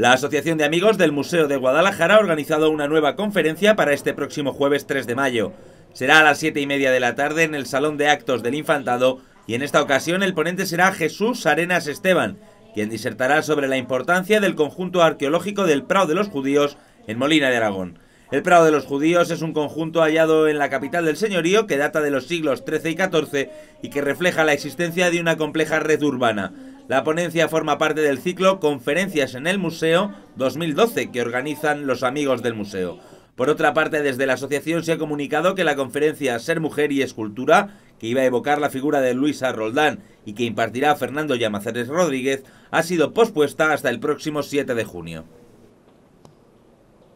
La Asociación de Amigos del Museo de Guadalajara ha organizado una nueva conferencia para este próximo jueves 3 de mayo. Será a las 7 y media de la tarde en el Salón de Actos del Infantado y en esta ocasión el ponente será Jesús Arenas Esteban, quien disertará sobre la importancia del conjunto arqueológico del Prado de los Judíos en Molina de Aragón. El Prado de los Judíos es un conjunto hallado en la capital del señorío que data de los siglos XIII y XIV y que refleja la existencia de una compleja red urbana. La ponencia forma parte del ciclo Conferencias en el Museo 2012 que organizan los amigos del museo. Por otra parte, desde la asociación se ha comunicado que la conferencia Ser Mujer y Escultura, que iba a evocar la figura de Luisa Roldán y que impartirá Fernando Llamaceres Rodríguez, ha sido pospuesta hasta el próximo 7 de junio.